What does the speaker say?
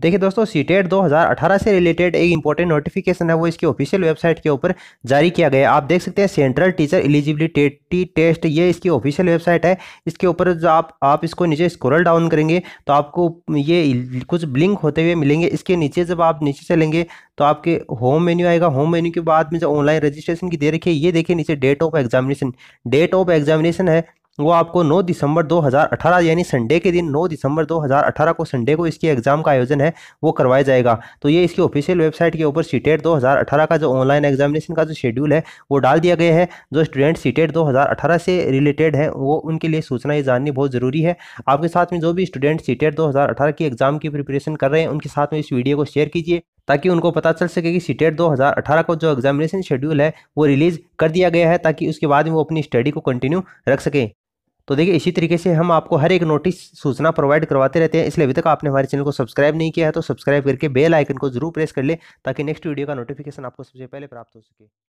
देखिए दोस्तों सीटेट 2018 से रिलेटेड एक इंपॉर्टेंट नोटिफिकेशन है वो इसकी ऑफिशियल वेबसाइट के ऊपर जारी किया गया आप देख सकते हैं सेंट्रल टीचर एलिजिबिलिटी टेस्ट ये इसकी ऑफिशियल वेबसाइट है इसके ऊपर जो आप आप इसको नीचे स्क्रॉल डाउन करेंगे तो आपको ये कुछ ब्लिंक होते हुए मिलेंगे इसके नीचे जब आप नीचे चलेंगे तो आपके होम मेन्यू आएगा होम मेन्यू के बाद में जो ऑनलाइन रजिस्ट्रेशन की दे रखी है ये देखिए नीचे date of examination date of examination है वो आपको 9 दिसंबर 2018 यानी संडे के दिन 9 दिसंबर 2018 को संडे को इसकी एग्ज़ाम का आयोजन है वो करवाया जाएगा तो ये इसकी ऑफिशियल वेबसाइट के ऊपर सीटेट 2018 e का जो ऑनलाइन एग्जामिनेशन का जो शेड्यूल है वो डाल दिया गया है जो स्टूडेंट सीटेट 2018 से रिलेटेड है वो उनके लिए सूचना ये जाननी बहुत ज़रूरी है आपके साथ में जो भी स्टूडेंट सीटेट e दो की एग्ज़ाम की प्रिपरेशन कर रहे हैं उनके साथ में इस वीडियो को शेयर कीजिए ताकि उनको पता चल सके कि सीटेट 2018 e को जो एग्जामिनेशन शेड्यूल है वो रिलीज़ कर दिया गया है ताकि उसके बाद में वो अपनी स्टडी को कंटिन्यू रख सकें तो देखिए इसी तरीके से हम आपको हर एक नोटिस सूचना प्रोवाइड करवाते रहते हैं इसलिए अभी तक आपने हमारे चैनल को सब्सक्राइब नहीं किया है तो सब्सक्राइब करके बेल आइकन को जरूर प्रेस कर ले ताकि नेक्स्ट वीडियो का नोटिफिकेशन आपको सबसे पहले प्राप्त हो सके